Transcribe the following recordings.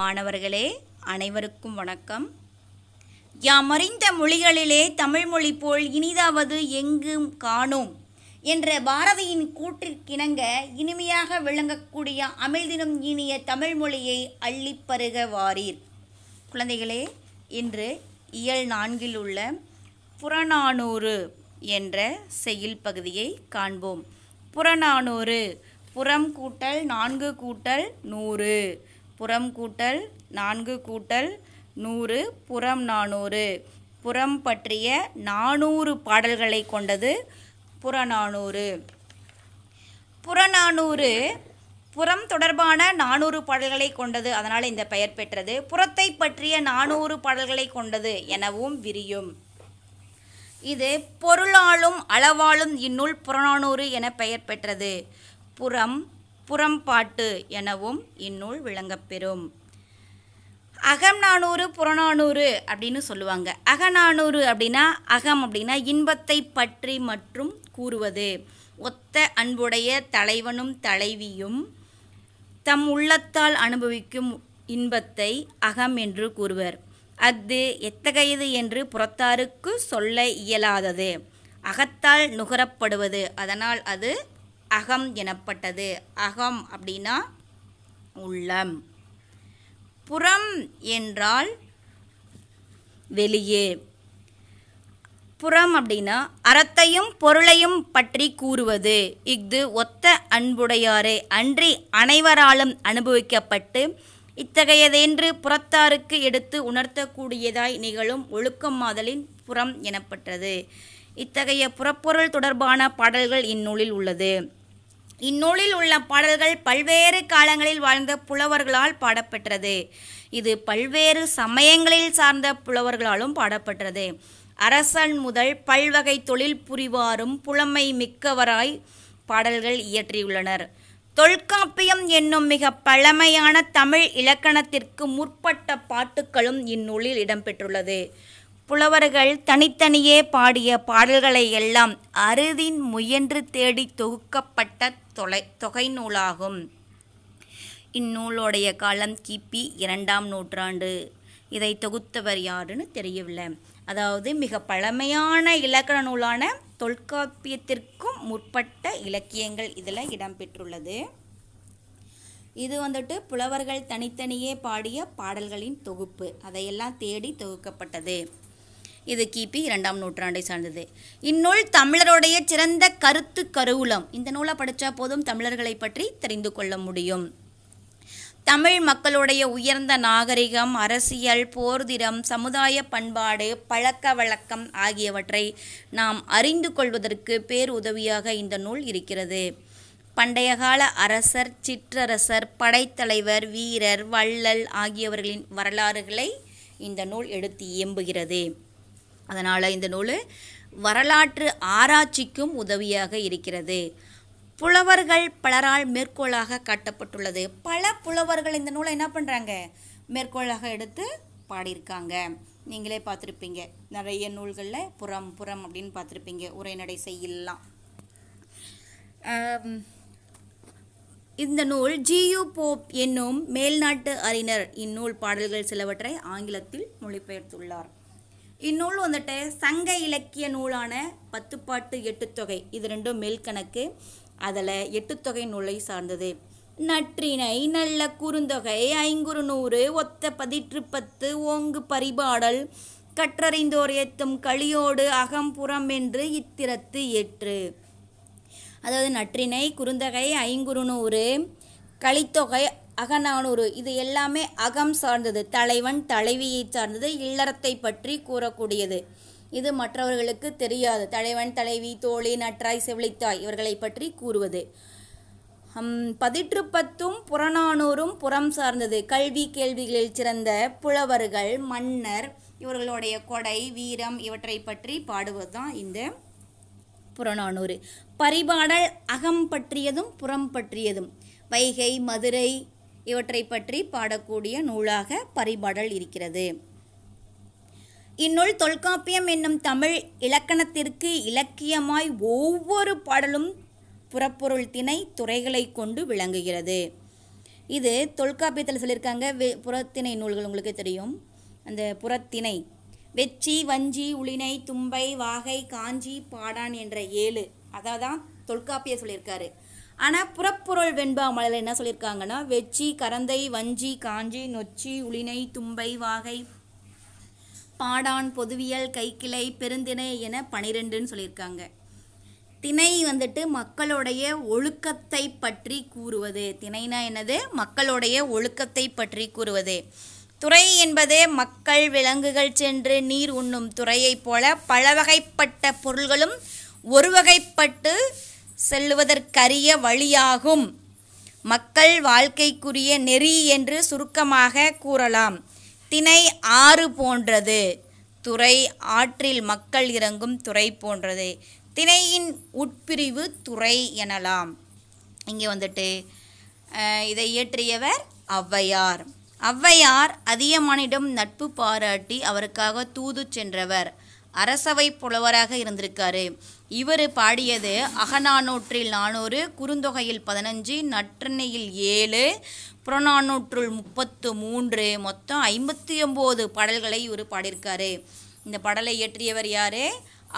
மாணவர்களே அனைவருக்கும் வணக்கம் யாம் அறிந்த மொழிகளிலே தமிழ்மொழி போல் இனிதாவது எங்கும் காணோம் என்ற பாரதியின் கூற்றிற்கிணங்க இனிமையாக விளங்கக்கூடிய அமிழ்தினம் இனிய தமிழ்மொழியை அள்ளிப்பருக வாரீர் குழந்தைகளே இன்று இயல் நான்கில் உள்ள புறநானூறு என்ற செயல் பகுதியை காண்போம் புறநானூறு புறம் கூட்டல் நான்கு கூட்டல் நூறு புறம் கூட்டல் நான்கு கூட்டல் நூறு புறம் நானூறு புறம் பற்றிய நானூறு பாடல்களை கொண்டது புறநானூறு புறநானூறு புறம் தொடர்பான நானூறு பாடல்களை கொண்டது அதனால் இந்த பெயர் பெற்றது புறத்தை பற்றிய நானூறு பாடல்களை கொண்டது எனவும் விரியும் இது பொருளாலும் அளவாலும் இந்நூல் புறநானூறு என பெயர் பெற்றது புறம் புறம்பாட்டு எனவும் இந்நூல் விளங்கப்பெறும் அகநானூறு புறநானூறு அப்படின்னு சொல்லுவாங்க அகநானூறு அப்படின்னா அகம் அப்படின்னா இன்பத்தை பற்றி மற்றும் கூறுவது ஒத்த அன்புடைய தலைவனும் தலைவியும் தம் உள்ளத்தால் அனுபவிக்கும் இன்பத்தை அகம் என்று கூறுவர் அது எத்தகையது என்று புறத்தாருக்கு சொல்ல இயலாதது அகத்தால் நுகரப்படுவது அதனால் அது அகம் எனப்பட்டது அகம் அப்படின்னா உள்ளம் புறம் என்றால் வெளியே புறம் அப்படின்னா அறத்தையும் பொருளையும் பற்றி கூறுவது இஃது ஒத்த அன்புடையாரே அன்றி அனைவராலும் அனுபவிக்கப்பட்டு இத்தகையதென்று புறத்தாருக்கு எடுத்து உணர்த்தக்கூடியதாய் நிகழும் ஒழுக்கம் மாதலின் புறம் எனப்பட்டது இத்தகைய புறப்பொருள் தொடர்பான பாடல்கள் இந்நூலில் உள்ளது இந்நூலில் உள்ள பாடல்கள் பல்வேறு காலங்களில் வாழ்ந்த புலவர்களால் பாடப்பெற்றது இது பல்வேறு சமயங்களில் சார்ந்த புலவர்களாலும் பாடப்பெற்றது அரசன் முதல் பல்வகை தொழில் புரிவாரும் புலமை மிக்கவராய் பாடல்கள் இயற்றியுள்ளனர் தொல்காப்பியம் என்னும் மிக பழமையான தமிழ் இலக்கணத்திற்கு முற்பட்ட பாட்டுக்களும் இந்நூலில் இடம்பெற்றுள்ளது புலவர்கள் தனித்தனியே பாடிய பாடல்களை எல்லாம் அருதின் முயன்று தேடி தொகுக்கப்பட்ட தொலை தொகை நூலாகும் இந்நூலோடைய காலம் கிபி இரண்டாம் நூற்றாண்டு இதை தொகுத்தவர் யாருன்னு தெரியவில்லை அதாவது மிக பழமையான இலக்கண நூலான தொல்காப்பியத்திற்கும் முற்பட்ட இலக்கியங்கள் இதில் இடம்பெற்றுள்ளது இது வந்துட்டு புலவர்கள் தனித்தனியே பாடிய பாடல்களின் தொகுப்பு அதையெல்லாம் தேடி தொகுக்கப்பட்டது இது கிபி இரண்டாம் நூற்றாண்டை சார்ந்தது இந்நூல் தமிழருடைய சிறந்த கருத்து கருவூலம் இந்த நூலை படித்தா போதும் தமிழர்களை பற்றி தெரிந்து கொள்ள முடியும் தமிழ் மக்களுடைய உயர்ந்த நாகரிகம் அரசியல் போர்திறம் சமுதாய பண்பாடு பழக்க வழக்கம் ஆகியவற்றை நாம் அறிந்து கொள்வதற்கு பேர் உதவியாக இந்த நூல் இருக்கிறது பண்டைய கால அரசர் சிற்றரசர் படைத்தலைவர் வீரர் வள்ளல் ஆகியவர்களின் வரலாறுகளை இந்த நூல் எடுத்து இயம்புகிறது அதனால் இந்த நூல் வரலாற்று ஆராய்ச்சிக்கும் உதவியாக இருக்கிறது புலவர்கள் பலரால் மேற்கோளாக காட்டப்பட்டுள்ளது பல புலவர்கள் இந்த நூலை என்ன பண்ணுறாங்க மேற்கோளாக எடுத்து பாடியிருக்காங்க நீங்களே பார்த்துருப்பீங்க நிறைய நூல்களில் புறம் புறம் அப்படின்னு பார்த்துருப்பீங்க உரைநடை செய்யலாம் இந்த நூல் ஜியு போப் என்னும் மேல்நாட்டு அறிஞர் இந்நூல் பாடல்கள் சிலவற்றை ஆங்கிலத்தில் மொழிபெயர்த்துள்ளார் இந்நூல் வந்துட்டு சங்க இலக்கிய நூலான பத்துப்பாட்டு எட்டுத்தொகை இது ரெண்டும் மேல் கணக்கு அதில் எட்டுத்தொகை நூலை சார்ந்தது நற்றினை நல்ல குறுந்தொகை ஐங்குறு நூறு ஒத்த பதிற்று பத்து ஓங்கு பரிபாடல் கற்றறிந்தோர் ஏத்தும் களியோடு அகம்புறம் என்று இத்திரத்து ஏற்று அதாவது நற்றினை குறுந்தொகை ஐங்குறுநூறு களித்தொகை அகநானூறு இது எல்லாமே அகம் சார்ந்தது தலைவன் தலைவியை சார்ந்தது இல்லறத்தை பற்றி கூறக்கூடியது இது மற்றவர்களுக்கு தெரியாது தலைவன் தலைவி தோழி நற்றாய் செவிலித்தாய் இவர்களை பற்றி கூறுவது பதிற்றுப்பத்தும் புறநானூறும் புறம் சார்ந்தது கல்வி கேள்விகளில் சிறந்த புலவர்கள் மன்னர் இவர்களுடைய கொடை வீரம் இவற்றை பற்றி பாடுவது தான் இந்த புறநானூறு பரிபாடல் அகம் பற்றியதும் புறம் பற்றியதும் வைகை மதுரை இவற்றை பற்றி பாடக்கூடிய நூலாக பரிபாடல் இருக்கிறது இந்நூல் தொல்காப்பியம் என்னும் தமிழ் இலக்கணத்திற்கு இலக்கியமாய் ஒவ்வொரு பாடலும் புறப்பொருள் திணை துறைகளை கொண்டு விளங்குகிறது இது தொல்காப்பியத்தில் சொல்லியிருக்காங்க வெ புறத்திணை நூல்கள் உங்களுக்கு தெரியும் அந்த புறத்திணை வெச்சி வஞ்சி உளினை தும்பை வாகை காஞ்சி பாடான் என்ற ஏழு அதான் தான் தொல்காப்பிய சொல்லியிருக்காரு ஆனால் புறப்பொருள் வெண்பாமலையில் என்ன சொல்லியிருக்காங்கன்னா வெச்சி கரந்தை வஞ்சி காஞ்சி நொச்சி உளினை தும்பை வாகை பாடான் பொதுவியல் கைக்கிளை பெருந்திணை என பனிரெண்டுன்னு சொல்லியிருக்காங்க திணை வந்துட்டு மக்களுடைய ஒழுக்கத்தை பற்றி கூறுவது திணைனா என்னது மக்களுடைய ஒழுக்கத்தை பற்றி கூறுவது துறை என்பது மக்கள் விலங்குகள் சென்று நீர் உண்ணும் துறையைப் போல பல வகைப்பட்ட பொருள்களும் ஒரு வகைப்பட்டு செல்லுவதற்கரிய வழியாகும் மக்கள் வாழ்க்கைக்குரிய நெறி என்று சுருக்கமாக கூறலாம் திணை ஆறு போன்றது துறை ஆற்றில் மக்கள் இறங்கும் துறை போன்றது திணையின் உட்பிரிவு துறை எனலாம் இங்கே வந்துட்டு இதை இயற்றியவர் ஔவையார் ஔவையார் அதியமானிடம் நட்பு பாராட்டி அவருக்காக தூது சென்றவர் அரசவை புலவராக இருந்திருக்காரு இவர் பாடியது அகநானூற்றில் நானூறு குறுந்தொகையில் பதினஞ்சு நற்றெண்ணையில் ஏழு புறநானூற்றுள் முப்பத்து மூன்று மொத்தம் ஐம்பத்தி ஒம்பது பாடல்களை இவர் பாடியிருக்காரு இந்த பாடலை இயற்றியவர் யார்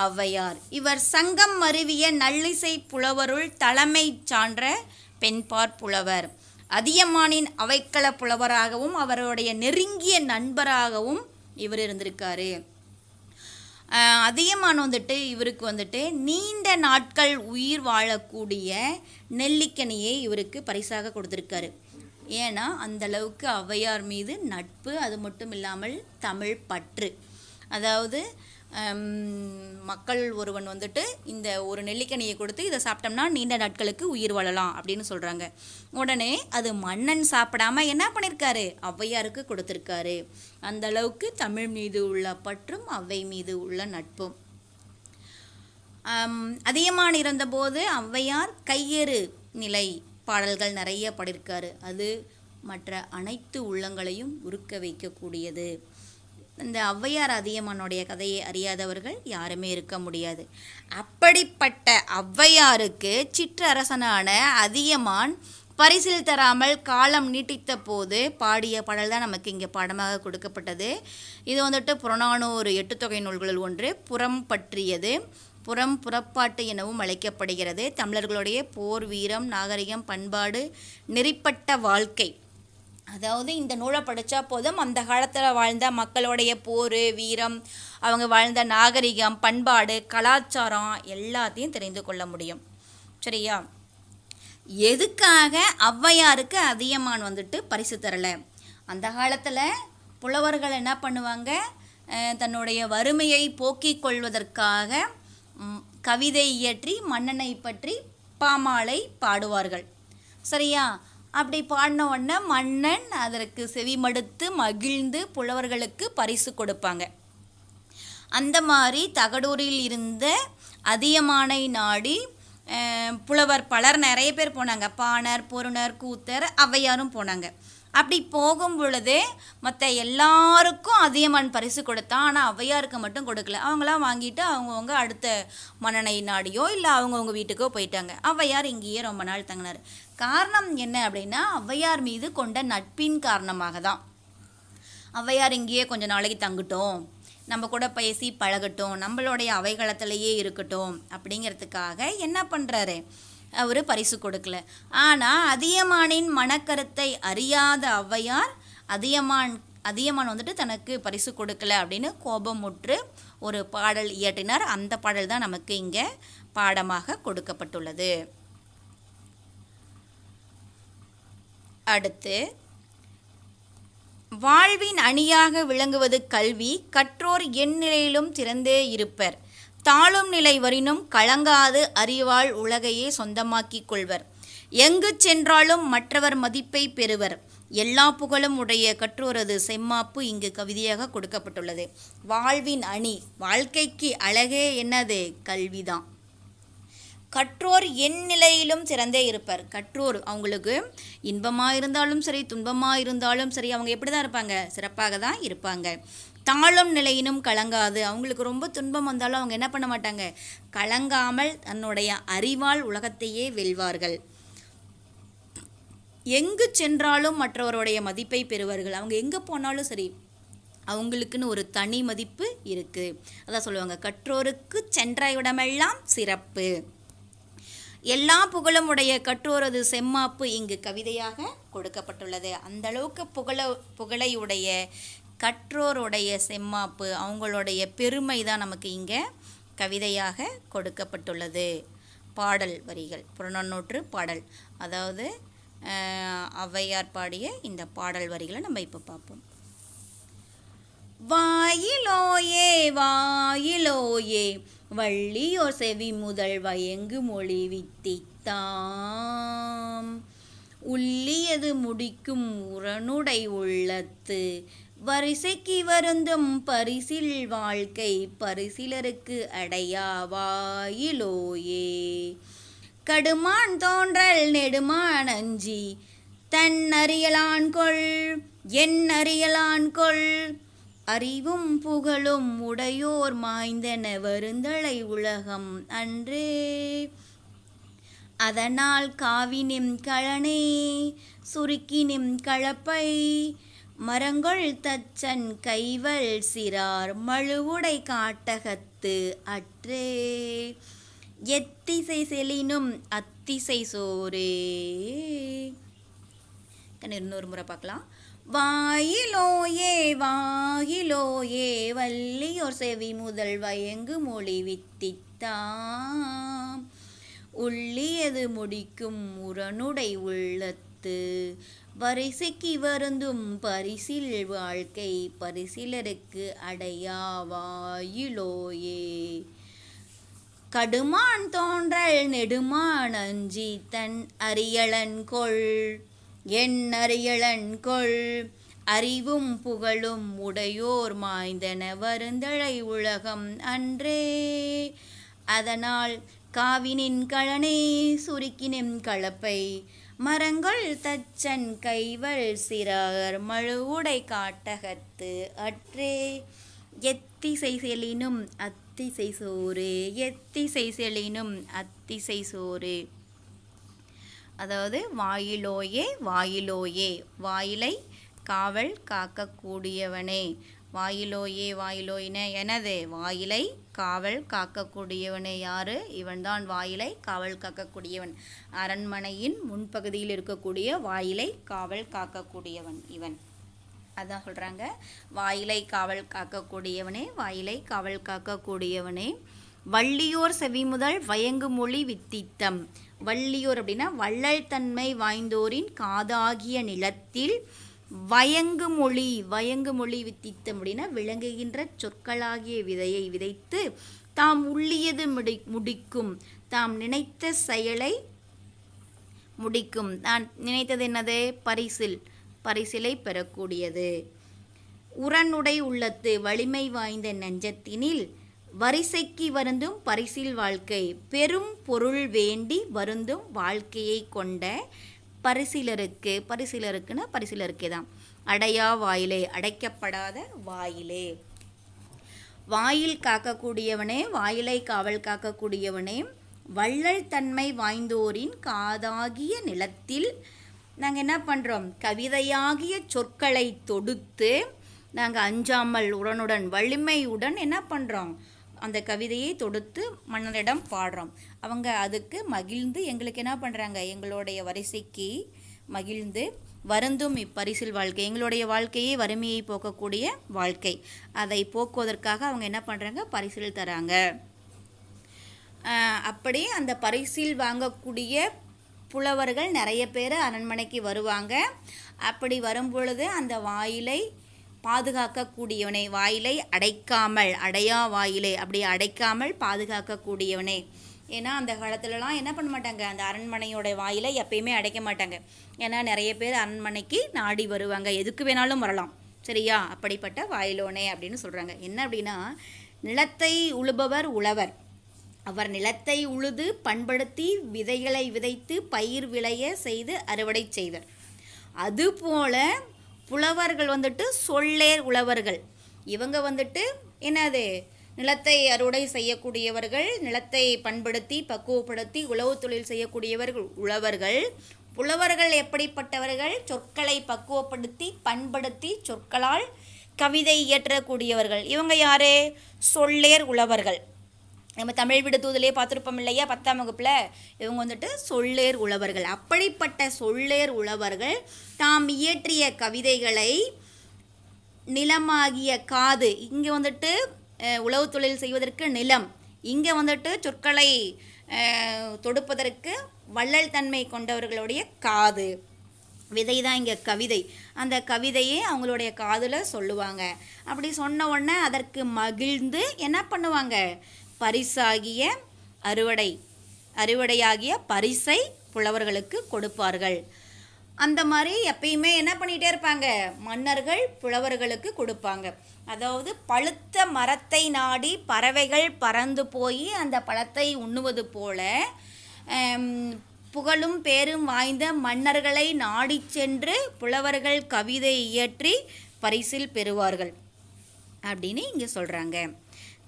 ஔவையார் இவர் சங்கம் மருவிய நல்லிசை புலவருள் தலைமை சான்ற பெண்பார் புலவர் அதியமானின் அவைக்கள புலவராகவும் அவருடைய நெருங்கிய நண்பராகவும் இவர் இருந்திருக்காரு அதிகமான வந்துட்டு இவருக்கு வந்துட்டு நீண்ட நாட்கள் உயிர் வாழக்கூடிய நெல்லிக்கனியை இவருக்கு பரிசாக கொடுத்துருக்காரு ஏன்னா அந்தளவுக்கு ஔவையார் மீது நட்பு அது மட்டும் இல்லாமல் தமிழ் பற்று அதாவது மக்கள் ஒருவன் வந்துட்டு இந்த ஒரு நெல்லிக்கனியை கொடுத்து இதை சாப்பிட்டோம்னா நீண்ட நாட்களுக்கு உயிர் வாழலாம் அப்படின்னு சொல்கிறாங்க உடனே அது மன்னன் சாப்பிடாம என்ன பண்ணியிருக்காரு ஔவையாருக்கு கொடுத்துருக்காரு அந்த அளவுக்கு தமிழ் மீது உள்ள பற்றும் அவை மீது உள்ள நட்பும் அதிகமான இருந்தபோது ஔவையார் கையேறு நிலை பாடல்கள் நிறைய பாடியிருக்காரு அது மற்ற அனைத்து உள்ளங்களையும் உருக்க வைக்கக்கூடியது இந்த ஔவையார் அதியமானுடைய கதையை அறியாதவர்கள் யாருமே இருக்க முடியாது அப்படிப்பட்ட ஔவையாருக்கு சிற்றரசனான அதியமான் பரிசில் தராமல் காலம் நீட்டித்த போது பாடிய பாடல் தான் நமக்கு இங்கே பாடமாக கொடுக்கப்பட்டது இது வந்துட்டு புறநானூறு எட்டு தொகை நூல்களில் ஒன்று புறம் பற்றியது புறம் புறப்பாட்டு எனவும் அழைக்கப்படுகிறது தமிழர்களுடைய போர் வீரம் நாகரிகம் பண்பாடு நெறிப்பட்ட வாழ்க்கை அதாவது இந்த நூலை படித்தா போதும் அந்த காலத்தில் வாழ்ந்த மக்களுடைய போர் வீரம் அவங்க வாழ்ந்த நாகரிகம் பண்பாடு கலாச்சாரம் எல்லாத்தையும் தெரிந்து கொள்ள முடியும் சரியா எதுக்காக ஔவையாருக்கு அதியமான் வந்துட்டு பரிசு தரலை அந்த காலத்தில் புலவர்கள் என்ன பண்ணுவாங்க தன்னுடைய வறுமையை போக்கிக் கொள்வதற்காக கவிதை இயற்றி மன்னனை பற்றி பாமாலை பாடுவார்கள் சரியா அப்படி பாடின உடனே மன்னன் அதற்கு செவிமடுத்து மகிழ்ந்து புலவர்களுக்கு பரிசு கொடுப்பாங்க அந்த மாதிரி தகடூரில் இருந்த அதியமானை நாடி புலவர் பலர் நிறைய பேர் போனாங்க பாணர் பொருணர் கூத்தர் ஔவையாரும் போனாங்க அப்படி போகும் பொழுதே மற்ற எல்லாருக்கும் அதியமான் பரிசு கொடுத்தான் ஆனால் ஔவையாருக்கு மட்டும் கொடுக்கல அவங்களாம் வாங்கிட்டு அவங்கவுங்க அடுத்த மன்னனை நாடியோ இல்லை அவங்கவுங்க வீட்டுக்கோ போயிட்டாங்க ஔவையார் இங்கேயே ரொம்ப நாள் தங்கினார் காரணம் என்ன அப்படின்னா ஔவையார் மீது கொண்ட நட்பின் காரணமாக தான் ஔவையார் இங்கேயே கொஞ்சம் நாளைக்கு தங்கட்டும் நம்ம கூட பேசி பழகட்டும் நம்மளுடைய அவைகளத்திலேயே இருக்கட்டும் அப்படிங்கிறதுக்காக என்ன பண்ணுறாரு அவர் பரிசு கொடுக்கல ஆனால் அதியமானின் மனக்கருத்தை அறியாத ஔவையார் அதியமான் அதியமான் வந்துட்டு தனக்கு பரிசு கொடுக்கல அப்படின்னு கோபமுற்று ஒரு பாடல் இயற்றினார் அந்த பாடல் தான் நமக்கு இங்கே பாடமாக கொடுக்கப்பட்டுள்ளது அடுத்து வாழ்வின் அணியாக விளங்குவது கல்வி கற்றோர் எந்நிலையிலும் திறந்தே இருப்பர் தாழும் நிலை வரினும் கலங்காது அறிவாள் உலகையே சொந்தமாக்கிக் கொள்வர் எங்கு சென்றாலும் மற்றவர் மதிப்பை பெறுவர் எல்லா புகழும் உடைய கற்றோரது செம்மாப்பு இங்கு கவிதையாக கொடுக்கப்பட்டுள்ளது வாழ்வின் அணி வாழ்க்கைக்கு அழகே என்னது கல்விதான் கற்றோர் என் நிலையிலும் சிறந்தே இருப்பார் கற்றோர் அவங்களுக்கு இன்பமாக இருந்தாலும் சரி துன்பமாக இருந்தாலும் சரி அவங்க எப்படி தான் இருப்பாங்க சிறப்பாக தான் இருப்பாங்க தாழும் நிலையினும் கலங்காது அவங்களுக்கு ரொம்ப துன்பம் வந்தாலும் அவங்க என்ன பண்ண மாட்டாங்க கலங்காமல் தன்னுடைய அறிவால் உலகத்தையே வெல்வார்கள் எங்கு சென்றாலும் மற்றவருடைய மதிப்பை பெறுவார்கள் அவங்க எங்கே போனாலும் சரி அவங்களுக்குன்னு ஒரு தனி மதிப்பு இருக்குது அதான் சொல்லுவாங்க கற்றோருக்கு சென்ற இடமெல்லாம் சிறப்பு எல்லா உடைய கற்றோரது செம்மாப்பு இங்கு கவிதையாக கொடுக்கப்பட்டுள்ளது அந்த அளவுக்கு புகழ புகழையுடைய கற்றோருடைய செம்மாப்பு அவங்களுடைய பெருமை தான் நமக்கு இங்கே கவிதையாக கொடுக்கப்பட்டுள்ளது பாடல் வரிகள் புறநன்னூற்று பாடல் அதாவது ஔவையார் பாடிய இந்த பாடல் வரிகளை நம்ம இப்போ பார்ப்போம் வாயிலோயே வாயிலோயே வள்ளியோர் செவி முதல் வயங்கு மொழி வித்தித்தாம் உள்ளியது முடிக்கும் உரனுடை உள்ளத்து வரிசைக்கு வருந்தும் பரிசில் வாழ்க்கை பரிசிலருக்கு அடையாவாயிலோயே கடுமான் தோன்றல் நெடுமான் அஞ்சி தன்னறியலான் கொள் என் அறியலான் கொள் அறிவும் புகழும் உடையோர் மாய்ந்தன வருந்தலை உலகம் அன்றே அதனால் காவினிம் களனே சுருக்கினிம் களப்பை மரங்கொள் தச்சன் கைவல் சிறார் மழுவுடை காட்டகத்து அற்றே எத்திசை செலினும் அத்திசை சோரே இன்னொரு முறை பார்க்கலாம் வாயிலோயே வாயிலோயே வள்ளியோர் செவி முதல் வயங்கு மொழி வித்தித்தாம் உள்ளியது முடிக்கும் முரணுடை உள்ளத்து வரிசைக்கு வருந்தும் பரிசில் வாழ்க்கை பரிசிலருக்கு அடையா வாயிலோயே கடுமான் தோன்றல் நெடுமான் அஞ்சி தன் அரியலன் கொள் என் கொள் அறிவும் புகழும் உடையோர் மாய்ந்தன வருந்தழை உலகம் அன்றே அதனால் காவினின் கழனை சுருக்கினும் களப்பை மரங்கள் தச்சன் கைவள் சிறார் மழுவுடை காட்டகத்து அற்றே எத்திசை செலினும் அத்திசை சோறு எத்திசை செலினும் அத்திசை சோறு அதாவது வாயிலோயே வாயிலோயே வாயிலை காவல் காக்கக்கூடியவனே வாயிலோயே வாயிலோயினே எனது வாயிலை காவல் காக்கக்கூடியவனே யாரு இவன்தான் வாயிலை காவல் காக்கக்கூடியவன் அரண்மனையின் முன்பகுதியில் இருக்கக்கூடிய வாயிலை காவல் காக்கக்கூடியவன் இவன் அதான் சொல்கிறாங்க வாயிலை காவல் காக்கக்கூடியவனே வாயிலை காவல் காக்கக்கூடியவனே வள்ளியோர் செவிமுதல் வயங்கு மொழி வித்தித்தம் வள்ளியோர் அப்படின்னா வள்ளல் தன்மை வாய்ந்தோரின் காதாகிய நிலத்தில் வயங்கு மொழி வயங்கு மொழி வித்தித்தம் அப்படின்னா விளங்குகின்ற சொற்களாகிய விதையை விதைத்து தாம் உள்ளியது முடி முடிக்கும் தாம் நினைத்த செயலை முடிக்கும் நான் நினைத்தது என்னது பரிசில் பரிசிலை பெறக்கூடியது உரனுடை உள்ளத்து வலிமை வாய்ந்த நெஞ்சத்தினில் வரிசைக்கு வருந்தும் பரிசில் வாழ்க்கை பெரும் பொருள் வேண்டி வருந்தும் வாழ்க்கையை கொண்ட பரிசிலருக்கு பரிசிலருக்குன்னா பரிசிலருக்கே தான் அடையா வாயிலே அடைக்கப்படாத வாயிலே வாயில் காக்கக்கூடியவனே வாயிலை காவல் காக்கக்கூடியவனே வள்ளல் தன்மை வாய்ந்தோரின் காதாகிய நிலத்தில் நாங்கள் என்ன பண்ணுறோம் கவிதையாகிய சொற்களை தொடுத்து நாங்கள் அஞ்சாமல் உடனுடன் வலிமையுடன் என்ன பண்ணுறோம் அந்த கவிதையை தொடுத்து மன்னரிடம் பாடுறோம் அவங்க அதுக்கு மகிழ்ந்து எங்களுக்கு என்ன பண்ணுறாங்க எங்களுடைய வரிசைக்கு மகிழ்ந்து வருந்தும் இப்பரிசில் வாழ்க்கை எங்களுடைய வாழ்க்கையே வறுமையை போக்கக்கூடிய வாழ்க்கை அதை போக்குவதற்காக அவங்க என்ன பண்ணுறாங்க பரிசில் தராங்க அப்படியே அந்த பரிசில் வாங்கக்கூடிய புலவர்கள் நிறைய பேர் அரண்மனைக்கு வருவாங்க அப்படி வரும்பொழுது அந்த வாயிலை பாதுகாக்கக்கூடியவனே வாயிலை அடைக்காமல் அடையா வாயிலை அப்படி அடைக்காமல் பாதுகாக்கக்கூடியவனே ஏன்னா அந்த காலத்துலலாம் என்ன பண்ண மாட்டாங்க அந்த அரண்மனையோட வாயிலை எப்பயுமே அடைக்க மாட்டாங்க ஏன்னா நிறைய பேர் அரண்மனைக்கு நாடி வருவாங்க எதுக்கு வேணாலும் வரலாம் சரியா அப்படிப்பட்ட வாயிலோனே அப்படின்னு சொல்கிறாங்க என்ன அப்படின்னா நிலத்தை உழுபவர் உழவர் அவர் நிலத்தை உழுது பண்படுத்தி விதைகளை விதைத்து பயிர் விளைய செய்து அறுவடை செய்வர் அதுபோல புலவர்கள் வந்துட்டு சொல்லேர் உழவர்கள் இவங்க வந்துட்டு என்னது நிலத்தை அறுவடை செய்யக்கூடியவர்கள் நிலத்தை பண்படுத்தி பக்குவப்படுத்தி உழவு தொழில் செய்யக்கூடியவர்கள் உழவர்கள் புலவர்கள் எப்படிப்பட்டவர்கள் சொற்களை பக்குவப்படுத்தி பண்படுத்தி சொற்களால் கவிதை இயற்றக்கூடியவர்கள் இவங்க யாரே சொல்லேர் உழவர்கள் நம்ம தமிழ் விடுதூதலே பார்த்துருப்போம் இல்லையா பத்தாம் வகுப்பில் இவங்க வந்துட்டு சொல்லேர் உழவர்கள் அப்படிப்பட்ட சொல்லேர் உழவர்கள் தாம் இயற்றிய கவிதைகளை நிலமாகிய காது இங்கே வந்துட்டு உழவு தொழில் செய்வதற்கு நிலம் இங்கே வந்துட்டு சொற்களை தொடுப்பதற்கு வள்ளல் தன்மை கொண்டவர்களுடைய காது விதை தான் இங்கே கவிதை அந்த கவிதையே அவங்களுடைய காதில் சொல்லுவாங்க அப்படி சொன்ன உடனே அதற்கு மகிழ்ந்து என்ன பண்ணுவாங்க பரிசாகிய அறுவடை அறுவடையாகிய பரிசை புலவர்களுக்கு கொடுப்பார்கள் அந்த மாதிரி எப்பயுமே என்ன பண்ணிகிட்டே இருப்பாங்க மன்னர்கள் புலவர்களுக்கு கொடுப்பாங்க அதாவது பழுத்த மரத்தை நாடி பறவைகள் பறந்து போய் அந்த பழத்தை உண்ணுவது போல புகழும் பேரும் வாய்ந்த மன்னர்களை நாடி சென்று புலவர்கள் கவிதை இயற்றி பரிசில் பெறுவார்கள் அப்படின்னு இங்கே சொல்கிறாங்க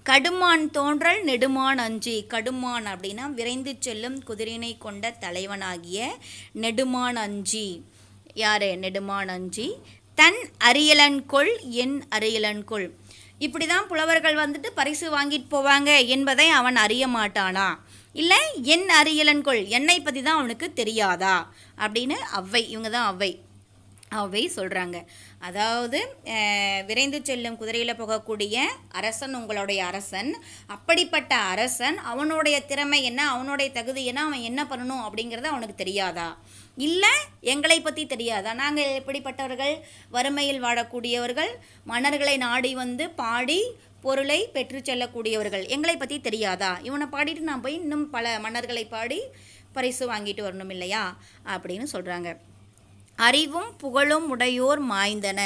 கடுமான் தோன்றல் நெடுமான் அஞ்சி கடுமான் அப்படின்னா விரைந்து செல்லும் குதிரையினை கொண்ட தலைவனாகிய நெடுமான் அஞ்சி யார் நெடுமான் அஞ்சி தன் கொள் என் கொள் இப்படி தான் புலவர்கள் வந்துட்டு பரிசு வாங்கிட்டு போவாங்க என்பதை அவன் அறிய மாட்டானா இல்லை என் கொள் என்னை பற்றி தான் அவனுக்கு தெரியாதா அப்படின்னு அவ்வை இவங்க தான் அவ்வை அவை சொல்கிறாங்க அதாவது விரைந்து செல்லும் குதிரையில் போகக்கூடிய அரசன் உங்களுடைய அரசன் அப்படிப்பட்ட அரசன் அவனுடைய திறமை என்ன அவனுடைய தகுதி என்ன அவன் என்ன பண்ணணும் அப்படிங்கிறது அவனுக்கு தெரியாதா இல்லை எங்களை பற்றி தெரியாதா நாங்கள் எப்படிப்பட்டவர்கள் வறுமையில் வாழக்கூடியவர்கள் மன்னர்களை நாடி வந்து பாடி பொருளை பெற்று செல்லக்கூடியவர்கள் எங்களை பற்றி தெரியாதா இவனை பாடிட்டு நான் போய் இன்னும் பல மன்னர்களை பாடி பரிசு வாங்கிட்டு வரணும் இல்லையா அப்படின்னு சொல்கிறாங்க அறிவும் புகழும் உடையோர் மாய்ந்தன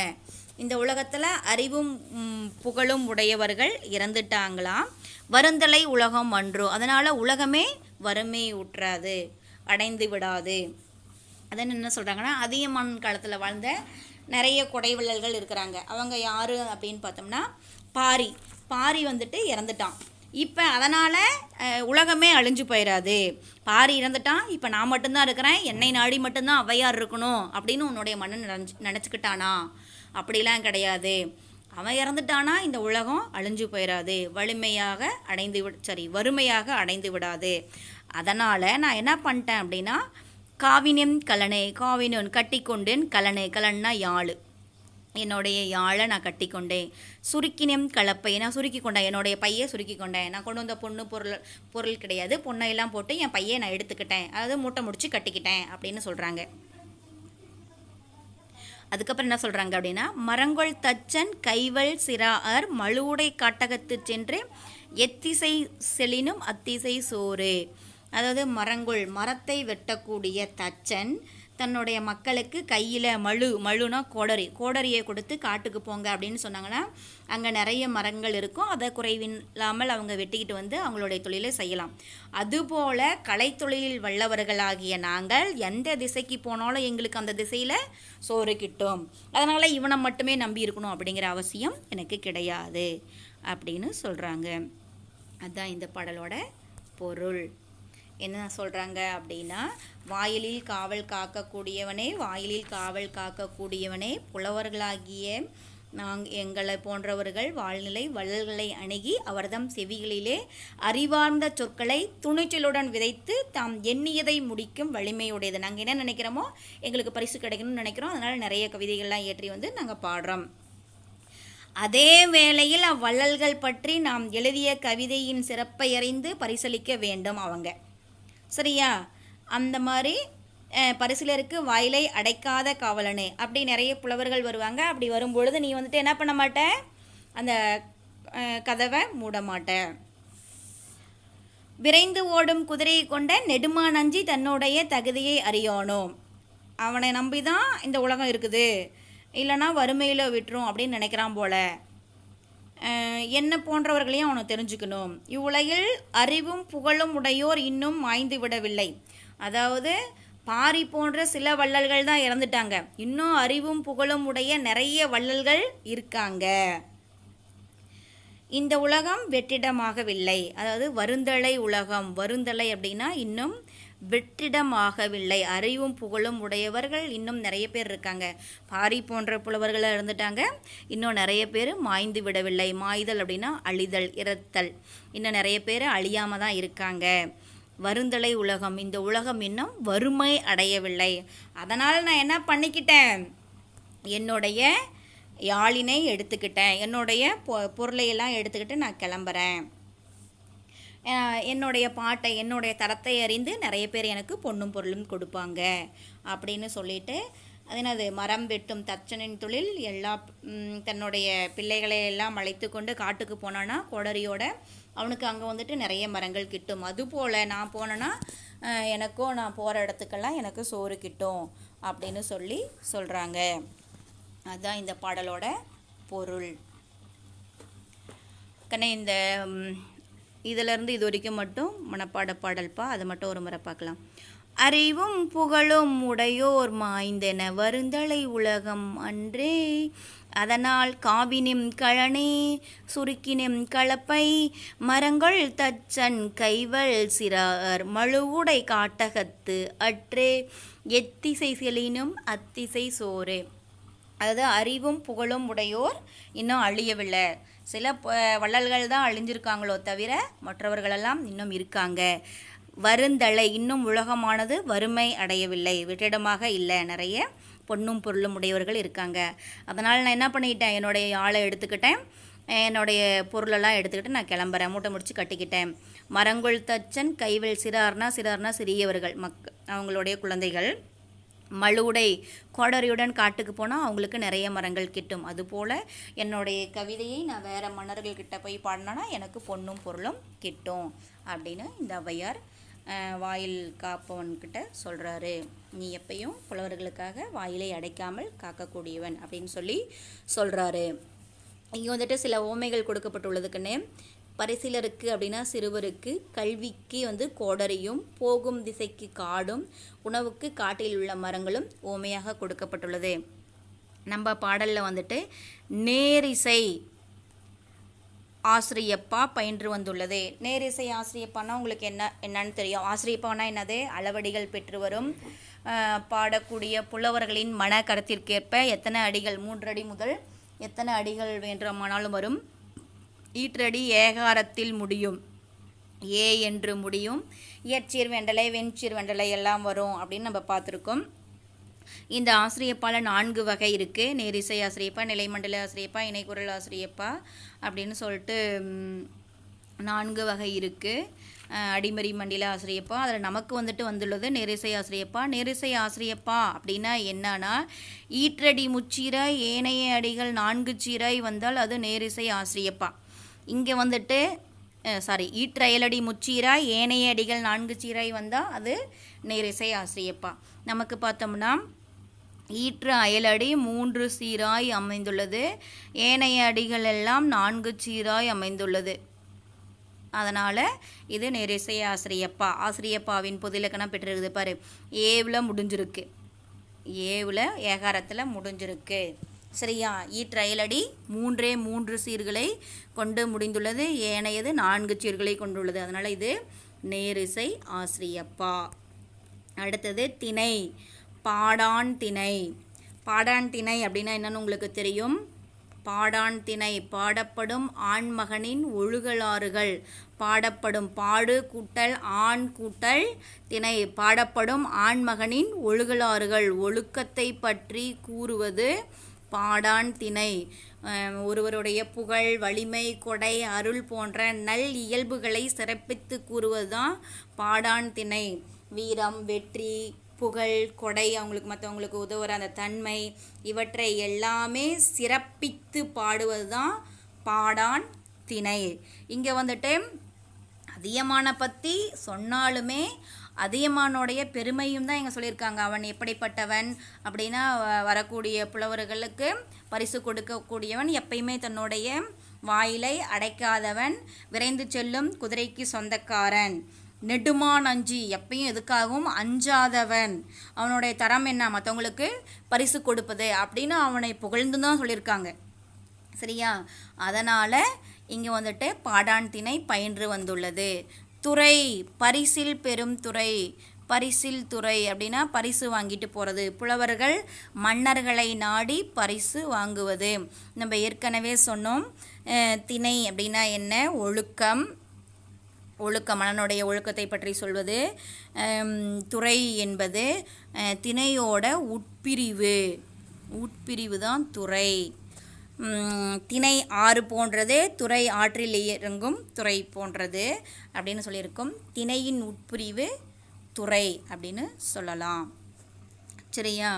இந்த உலகத்தில் அறிவும் புகழும் உடையவர்கள் இறந்துட்டாங்களாம் வருந்தலை உலகம் அன்றோ அதனால் உலகமே வறுமை ஊற்றாது அடைந்து விடாது அதன் என்ன சொல்கிறாங்கன்னா அதியமான் காலத்தில் வாழ்ந்த நிறைய கொடைவள்ளல்கள் இருக்கிறாங்க அவங்க யார் அப்படின்னு பார்த்தோம்னா பாரி பாரி வந்துட்டு இறந்துட்டான் இப்போ அதனால் உலகமே அழிஞ்சு போயிடாது பாரி இறந்துட்டான் இப்போ நான் மட்டும்தான் இருக்கிறேன் என்னை நாடி மட்டும்தான் ஔவையார் இருக்கணும் அப்படின்னு உன்னுடைய மன்னன் நினச்சி நினச்சிக்கிட்டானா அப்படிலாம் கிடையாது அவன் இறந்துட்டானா இந்த உலகம் அழிஞ்சு போயிடாது வலிமையாக அடைந்து விட சாரி வறுமையாக அடைந்து விடாது அதனால் நான் என்ன பண்ணிட்டேன் அப்படின்னா காவினியன் கலனை காவினியன் கட்டி கொண்டேன் கலனை கலன்னா யாழ் என்னுடைய யாழை நான் கட்டிக்கொண்டேன் சுருக்கினம் கலப்பை நான் சுருக்கி கொண்டேன் என்னுடைய பையை சுருக்கி கொண்டேன் நான் கொண்டு வந்த பொண்ணு பொருள் பொருள் கிடையாது பொண்ணையெல்லாம் போட்டு என் பையை நான் எடுத்துக்கிட்டேன் அதாவது மூட்டை முடிச்சு கட்டிக்கிட்டேன் அப்படின்னு சொல்கிறாங்க அதுக்கப்புறம் என்ன சொல்கிறாங்க அப்படின்னா மரங்கொள் தச்சன் கைவல் சிறார் மழுவுடை காட்டகத்து சென்று எத்திசை செலினும் அத்திசை சோறு அதாவது மரங்கொள் மரத்தை வெட்டக்கூடிய தச்சன் தன்னுடைய மக்களுக்கு கையில் மழு மழுனா கோடரி கோடரியை கொடுத்து காட்டுக்கு போங்க அப்படின்னு சொன்னாங்கன்னா அங்கே நிறைய மரங்கள் இருக்கும் அதை குறைவில்லாமல் அவங்க வெட்டிக்கிட்டு வந்து அவங்களுடைய தொழிலை செய்யலாம் அதுபோல் கலைத்தொழிலில் வல்லவர்களாகிய நாங்கள் எந்த திசைக்கு போனாலும் எங்களுக்கு அந்த திசையில் சோறு கிட்டும் அதனால் இவனை மட்டுமே நம்பி இருக்கணும் அப்படிங்கிற அவசியம் எனக்கு கிடையாது அப்படின்னு சொல்கிறாங்க அதுதான் இந்த பாடலோட பொருள் என்ன சொல்கிறாங்க அப்படின்னா வாயிலில் காவல் காக்கக்கூடியவனே வாயிலில் காவல் காக்கக்கூடியவனே புலவர்களாகிய நாங் எங்களை போன்றவர்கள் வாழ்நிலை வள்ளல்களை அணுகி அவர்தம் செவிகளிலே அறிவார்ந்த சொற்களை துணிச்சலுடன் விதைத்து தாம் எண்ணியதை முடிக்கும் வலிமையுடையது நாங்கள் என்ன நினைக்கிறோமோ எங்களுக்கு பரிசு கிடைக்கணும்னு நினைக்கிறோம் அதனால் நிறைய கவிதைகள்லாம் ஏற்றி வந்து நாங்கள் பாடுறோம் அதே வேளையில் அவ்வள்ளல்கள் பற்றி நாம் எழுதிய கவிதையின் சிறப்பை அறிந்து பரிசளிக்க வேண்டும் அவங்க சரியா அந்த மாதிரி பரிசிலருக்கு வாயிலை அடைக்காத காவலனு அப்படி நிறைய புலவர்கள் வருவாங்க அப்படி வரும்பொழுது நீ வந்துட்டு என்ன பண்ண மாட்ட அந்த கதவை மூட மாட்ட விரைந்து ஓடும் குதிரையை கொண்ட நெடுமானஞ்சி தன்னுடைய தகுதியை அறியணும் அவனை நம்பி தான் இந்த உலகம் இருக்குது இல்லைனா வறுமையில் விட்டுரும் அப்படின்னு நினைக்கிறான் போல என்ன போன்றவர்களையும் அவனை தெரிஞ்சுக்கணும் இவ்வுலகில் அறிவும் புகழும் உடையோர் இன்னும் மாய்ந்து விடவில்லை அதாவது பாரி போன்ற சில வள்ளல்கள் தான் இறந்துட்டாங்க இன்னும் அறிவும் புகழும் உடைய நிறைய வள்ளல்கள் இருக்காங்க இந்த உலகம் வெற்றிடமாகவில்லை அதாவது வருந்தலை உலகம் வருந்தலை அப்படின்னா இன்னும் வெற்றிடமாகவில்லை அறிவும் புகழும் உடையவர்கள் இன்னும் நிறைய பேர் இருக்காங்க பாரி போன்ற புலவர்களாக இருந்துட்டாங்க இன்னும் நிறைய பேர் மாய்ந்து விடவில்லை மாய்தல் அப்படின்னா அழிதல் இறத்தல் இன்னும் நிறைய பேர் அழியாமல் தான் இருக்காங்க வருந்தலை உலகம் இந்த உலகம் இன்னும் வறுமை அடையவில்லை அதனால் நான் என்ன பண்ணிக்கிட்டேன் என்னுடைய யாழினை எடுத்துக்கிட்டேன் என்னுடைய பொ பொருளையெல்லாம் எடுத்துக்கிட்டு நான் கிளம்புறேன் என்னுடைய பாட்டை என்னுடைய தரத்தை அறிந்து நிறைய பேர் எனக்கு பொண்ணும் பொருளும் கொடுப்பாங்க அப்படின்னு சொல்லிட்டு அதனது மரம் வெட்டும் தச்சனின் தொழில் எல்லா தன்னுடைய பிள்ளைகளை எல்லாம் அழைத்து கொண்டு காட்டுக்கு போனான்னா கொடரியோட அவனுக்கு அங்கே வந்துட்டு நிறைய மரங்கள் கிட்டும் அதுபோல் நான் போனேன்னா எனக்கும் நான் போகிற இடத்துக்கெல்லாம் எனக்கு சோறு கிட்டும் அப்படின்னு சொல்லி சொல்கிறாங்க அதுதான் இந்த பாடலோட பொருள் கண்ணே இந்த இதிலிருந்து இது வரைக்கும் மட்டும் மனப்பாட பாடல்பா அதை மட்டும் ஒரு முறை பார்க்கலாம் அறிவும் புகழும் உடையோர் மாய்ந்தென வருந்தலை உலகம் அன்றே அதனால் காவினிம் கழனே சுருக்கினிம் கலப்பை மரங்கள் தச்சன் கைவல் சிறார் மழுவுடை காட்டகத்து அற்றே எத்திசை செலினும் அத்திசை சோறு அதாவது அறிவும் புகழும் உடையோர் இன்னும் அழியவில்லை சில வள்ளல்கள் தான் அழிஞ்சிருக்காங்களோ தவிர மற்றவர்களெல்லாம் இன்னும் இருக்காங்க வருந்தலை இன்னும் உலகமானது வறுமை அடையவில்லை வெற்றிடமாக இல்லை நிறைய பொண்ணும் பொருளும் உடையவர்கள் இருக்காங்க அதனால் நான் என்ன பண்ணிக்கிட்டேன் என்னுடைய ஆளை எடுத்துக்கிட்டேன் என்னுடைய பொருளெல்லாம் எடுத்துக்கிட்டு நான் கிளம்புறேன் மூட்டை முடிச்சு கட்டிக்கிட்டேன் மரங்கொள் தச்சன் கைவில் சிறார்னா சிறார்னா சிறியவர்கள் மக் அவங்களுடைய குழந்தைகள் மழுடை கோடரியுடன் காட்டுக்கு போனால் அவங்களுக்கு நிறைய மரங்கள் கிட்டும் அதுபோல் என்னுடைய கவிதையை நான் வேறு மன்னர்கள்கிட்ட போய் பாடினேன்னா எனக்கு பொண்ணும் பொருளும் கிட்டும் அப்படின்னு இந்த ஔவையார் வாயில் காப்பவன்கிட்ட சொல்கிறாரு நீ எப்பையும் புலவர்களுக்காக வாயிலை அடைக்காமல் காக்கக்கூடியவன் அப்படின்னு சொல்லி சொல்கிறாரு இங்கே வந்துட்டு சில ஓமைகள் கொடுக்கப்பட்டுள்ளதுக்குன்னு பரிசிலருக்கு அப்படின்னா சிறுவருக்கு கல்விக்கு வந்து கோடரையும் போகும் திசைக்கு காடும் உணவுக்கு காட்டில் உள்ள மரங்களும் ஓமையாக கொடுக்கப்பட்டுள்ளது நம்ம பாடலில் வந்துட்டு நேரிசை ஆசிரியப்பா பயின்று வந்துள்ளது நேரிசை ஆசிரியப்பானா உங்களுக்கு என்ன என்னன்னு தெரியும் ஆசிரியப்பானா என்னது அளவடிகள் பெற்று வரும் பாடக்கூடிய புலவர்களின் மன கருத்திற்கேற்ப எத்தனை அடிகள் மூன்று அடி முதல் எத்தனை அடிகள் வேண்டுமானாலும் வரும் ஈற்றடி ஏகாரத்தில் முடியும் ஏ என்று முடியும் இயற்சீர் வெண்டலை வெண்சீர் வெண்டலை எல்லாம் வரும் அப்படின்னு நம்ம பார்த்துருக்கோம் இந்த ஆசிரியப்பால் நான்கு வகை இருக்குது நேரிசை ஆசிரியப்பா நிலைமண்டல ஆசிரியப்பா இணைக்குரல் ஆசிரியப்பா அப்படின்னு சொல்லிட்டு நான்கு வகை இருக்குது அடிமறி மண்டில ஆசிரியப்பா அதில் நமக்கு வந்துட்டு வந்துள்ளது நெரிசை ஆசிரியப்பா நெரிசை ஆசிரியப்பா அப்படின்னா என்னன்னா ஈற்றடி முச்சீராய் ஏனைய அடிகள் நான்கு சீராய் வந்தால் அது நேரிசை ஆசிரியப்பா இங்கே வந்துட்டு சாரி ஈற்றையலடி முச்சீராய் ஏனைய அடிகள் நான்கு சீராய் வந்தால் அது நேரிசை ஆசிரியப்பா நமக்கு பார்த்தோம்னா ஈற்று அயலடி மூன்று சீராய் அமைந்துள்ளது ஏனைய அடிகள் எல்லாம் நான்கு சீராய் அமைந்துள்ளது அதனால் இது நெரிசை ஆசிரியப்பா ஆசிரியப்பாவின் புதிலக்கணம் பெற்றிருக்குது பாரு ஏவில் முடிஞ்சிருக்கு ஏவில் ஏகாரத்தில் முடிஞ்சிருக்கு சரியா இ ட்ரையலடி மூன்றே மூன்று சீர்களை கொண்டு முடிந்துள்ளது ஏனையது நான்கு சீர்களை கொண்டுள்ளது அதனால் இது நேரிசை ஆசிரியப்பா அடுத்தது திணை பாடான் திணை பாடான் திணை அப்படின்னா என்னென்னு உங்களுக்கு தெரியும் பாடான் திணை பாடப்படும் ஆண்மகனின் ஒழுகலாறுகள் பாடப்படும் பாடு கூட்டல் ஆண் கூட்டல் திணை பாடப்படும் ஆண்மகனின் ஒழுகலாறுகள் ஒழுக்கத்தை பற்றி கூறுவது பாடான் திணை ஒருவருடைய புகழ் வலிமை கொடை அருள் போன்ற நல் இயல்புகளை சிறப்பித்து கூறுவதுதான் பாடான் திணை வீரம் வெற்றி புகழ் கொடை அவங்களுக்கு மற்றவங்களுக்கு உதவுற அந்த தன்மை இவற்றை எல்லாமே சிறப்பித்து பாடுவது தான் பாடான் திணை இங்கே வந்துட்டு அதிகமான பற்றி சொன்னாலுமே அதியமானுடைய பெருமையும் தான் இங்கே சொல்லியிருக்காங்க அவன் எப்படிப்பட்டவன் அப்படின்னா வரக்கூடிய புலவர்களுக்கு பரிசு கொடுக்கக்கூடியவன் எப்பயுமே தன்னுடைய வாயிலை அடைக்காதவன் விரைந்து செல்லும் குதிரைக்கு சொந்தக்காரன் நெடுமான் அஞ்சி எப்பயும் எதுக்காகவும் அஞ்சாதவன் அவனுடைய தரம் என்ன மற்றவங்களுக்கு பரிசு கொடுப்பது அப்படின்னு அவனை புகழ்ந்து தான் சொல்லியிருக்காங்க சரியா அதனால் இங்கே வந்துட்டு பாடான் திணை பயின்று வந்துள்ளது துறை பரிசில் பெறும் துறை பரிசில் துறை அப்படின்னா பரிசு வாங்கிட்டு போகிறது புலவர்கள் மன்னர்களை நாடி பரிசு வாங்குவது நம்ம ஏற்கனவே சொன்னோம் திணை அப்படின்னா என்ன ஒழுக்கம் ஒழுக்கம் மனனுடைய ஒழுக்கத்தை பற்றி சொல்வது துறை என்பது திணையோட உட்பிரிவு உட்பிரிவு தான் துறை திணை ஆறு போன்றது துறை ஆற்றில் இறங்கும் துறை போன்றது அப்படின்னு சொல்லியிருக்கும் திணையின் உட்புரிவு துறை அப்படின்னு சொல்லலாம் சரியா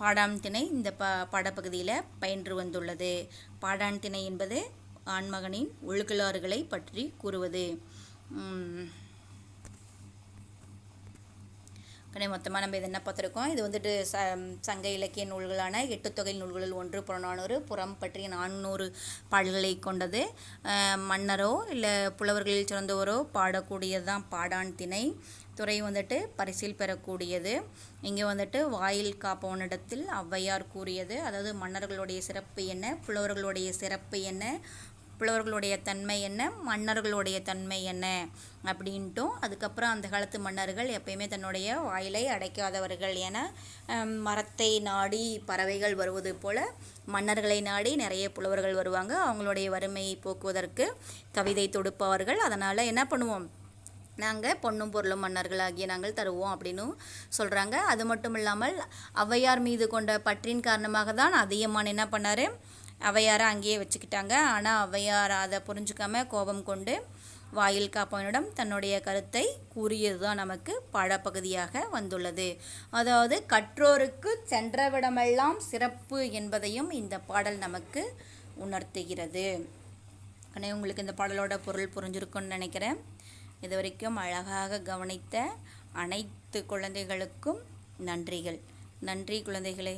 பாடான் திணை இந்த ப பாடப்பகுதியில் பயின்று வந்துள்ளது பாடான் திணை என்பது ஆண்மகனின் ஒழுக்கலாறுகளை பற்றி கூறுவது உடனே மொத்தமாக நம்ம இது என்ன பார்த்துருக்கோம் இது வந்துட்டு ச சங்க இலக்கிய நூல்களான எட்டு தொகை நூல்களில் ஒன்று புறநானூறு புறம் பற்றிய நானூறு பாடல்களை கொண்டது மன்னரோ இல்லை புலவர்களில் சிறந்தவரோ பாடக்கூடியதுதான் பாடான் திணை துறை வந்துட்டு பரிசில் பெறக்கூடியது இங்கே வந்துட்டு வாயில் காப்பவனிடத்தில் ஔவையார் கூறியது அதாவது மன்னர்களுடைய சிறப்பு என்ன புலவர்களுடைய சிறப்பு என்ன புலவர்களுடைய தன்மை என்ன மன்னர்களுடைய தன்மை என்ன அப்படின்ட்டும் அதுக்கப்புறம் அந்த காலத்து மன்னர்கள் எப்பயுமே தன்னுடைய வாயிலை அடைக்காதவர்கள் என மரத்தை நாடி பறவைகள் வருவது போல மன்னர்களை நாடி நிறைய புலவர்கள் வருவாங்க அவங்களுடைய வறுமையை போக்குவதற்கு கவிதை தொடுப்பவர்கள் அதனால் என்ன பண்ணுவோம் நாங்கள் பொண்ணும் பொருளும் மன்னர்களாகிய நாங்கள் தருவோம் அப்படின்னு சொல்கிறாங்க அது மட்டும் இல்லாமல் ஔவையார் மீது கொண்ட பற்றின் காரணமாக தான் அதியமான் என்ன பண்ணார் அவையாரை அங்கேயே வச்சுக்கிட்டாங்க ஆனால் அவையார் அதை புரிஞ்சுக்காம கோபம் கொண்டு வாயில் காப்பவனிடம் தன்னுடைய கருத்தை கூறியது தான் நமக்கு பழப்பகுதியாக வந்துள்ளது அதாவது கற்றோருக்கு சென்றவிடமெல்லாம் சிறப்பு என்பதையும் இந்த பாடல் நமக்கு உணர்த்துகிறது ஆனால் உங்களுக்கு இந்த பாடலோட பொருள் புரிஞ்சிருக்கும்னு நினைக்கிறேன் இது வரைக்கும் அழகாக கவனித்த அனைத்து குழந்தைகளுக்கும் நன்றிகள் நன்றி குழந்தைகளே